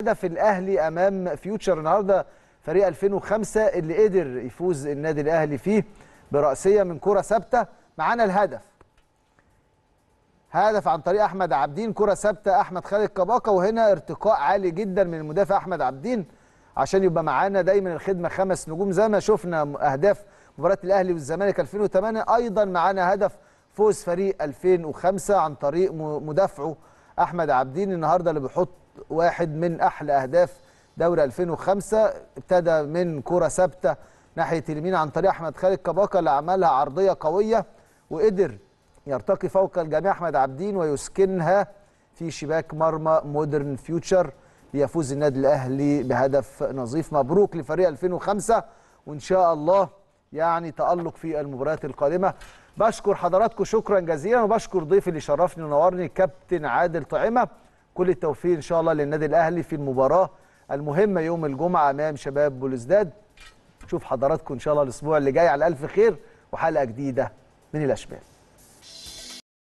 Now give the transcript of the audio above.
هدف الاهلي امام فيوتشر النهارده فريق 2005 اللي قدر يفوز النادي الاهلي فيه براسيه من كره ثابته معانا الهدف هدف عن طريق احمد عابدين كره ثابته احمد خالد كباقه وهنا ارتقاء عالي جدا من المدافع احمد عابدين عشان يبقى معانا دايما الخدمه خمس نجوم زي ما شفنا اهداف مباراه الاهلي والزمالك 2008 ايضا معانا هدف فوز فريق 2005 عن طريق مدافعه احمد عابدين النهارده اللي بيحط واحد من احلى اهداف دوري 2005 ابتدى من كره ثابته ناحيه اليمين عن طريق احمد خالد كباكا اللي عملها عرضيه قويه وقدر يرتقي فوق الجميع احمد عابدين ويسكنها في شباك مرمى مودرن فيوتشر ليفوز النادي الاهلي بهدف نظيف مبروك لفريق 2005 وان شاء الله يعني تالق في المباريات القادمه بشكر حضراتكم شكرا جزيلا وبشكر ضيفي اللي شرفني ونورني الكابتن عادل طعمه كل التوفيق ان شاء الله للنادي الاهلي في المباراه المهمه يوم الجمعه امام شباب بولزداد شوف حضراتكم ان شاء الله الاسبوع اللي جاي على الف خير وحلقه جديده من الاشبال